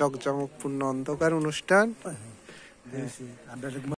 জগজমকপূর্ণ অন্ধকার অনুষ্ঠান হ্যাঁ, হ্যাঁ। হ্যাঁ।